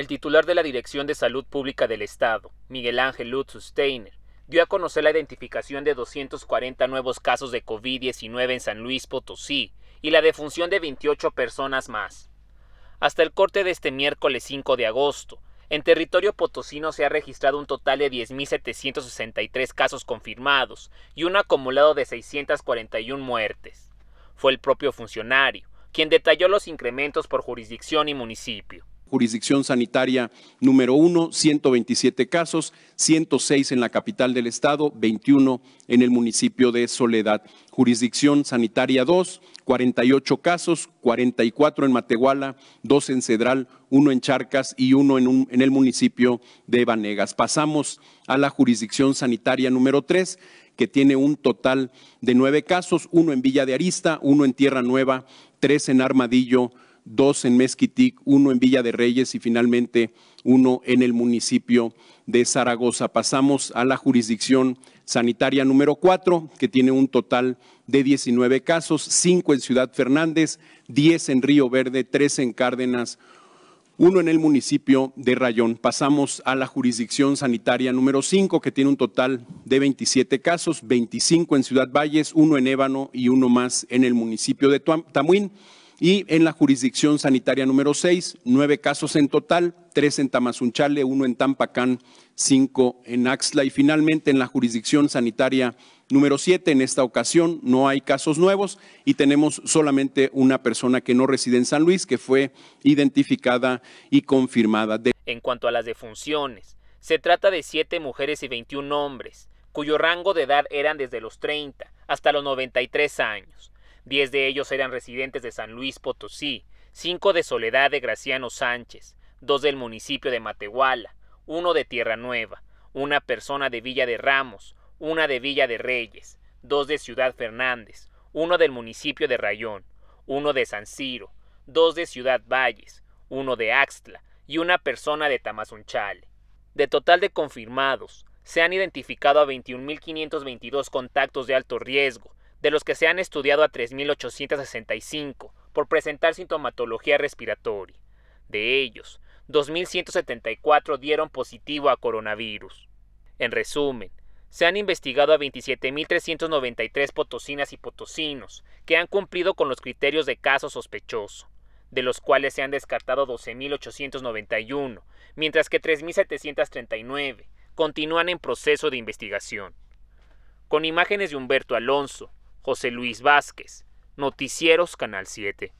El titular de la Dirección de Salud Pública del Estado, Miguel Ángel Lutz Steiner, dio a conocer la identificación de 240 nuevos casos de COVID-19 en San Luis Potosí y la defunción de 28 personas más. Hasta el corte de este miércoles 5 de agosto, en territorio potosino se ha registrado un total de 10.763 casos confirmados y un acumulado de 641 muertes. Fue el propio funcionario quien detalló los incrementos por jurisdicción y municipio jurisdicción sanitaria número 1, 127 casos, 106 en la capital del estado, 21 en el municipio de Soledad. Jurisdicción sanitaria 2, 48 casos, 44 en Matehuala, 2 en Cedral, 1 en Charcas y 1 en, el municipio de Banegas. Pasamos a la jurisdicción sanitaria número tres, que tiene un total de nueve casos, uno en Villa de Arista, uno en Tierra Nueva, tres en Armadillo, dos en Mezquitic, uno en Villa de Reyes y finalmente uno en el municipio de Zaragoza. Pasamos a la jurisdicción sanitaria número cuatro que tiene un total de 19 casos, cinco en Ciudad Fernández, diez en Río Verde, tres en Cárdenas, uno en el municipio de Rayón. Pasamos a la jurisdicción sanitaria número cinco que tiene un total de 27 casos, 25 en Ciudad Valles, uno en Ébano y uno más en el municipio de Tamuín. Y en la jurisdicción sanitaria número 6, nueve casos en total, tres en Tamazunchale, uno en Tampacán, cinco en Axla. Y finalmente en la jurisdicción sanitaria número 7, en esta ocasión no hay casos nuevos y tenemos solamente una persona que no reside en San Luis, que fue identificada y confirmada. En cuanto a las defunciones, se trata de siete mujeres y 21 hombres, cuyo rango de edad eran desde los 30 hasta los 93 años. 10 de ellos eran residentes de San Luis Potosí, 5 de Soledad de Graciano Sánchez, 2 del municipio de Matehuala, 1 de Tierra Nueva, una persona de Villa de Ramos, una de Villa de Reyes, dos de Ciudad Fernández, uno del municipio de Rayón, uno de San Ciro, dos de Ciudad Valles, uno de Axtla y una persona de Tamazunchale. De total de confirmados, se han identificado a 21.522 contactos de alto riesgo, de los que se han estudiado a 3.865 por presentar sintomatología respiratoria. De ellos, 2.174 dieron positivo a coronavirus. En resumen, se han investigado a 27.393 potosinas y potosinos que han cumplido con los criterios de caso sospechoso, de los cuales se han descartado 12.891, mientras que 3.739 continúan en proceso de investigación. Con imágenes de Humberto Alonso, José Luis Vázquez, Noticieros Canal 7.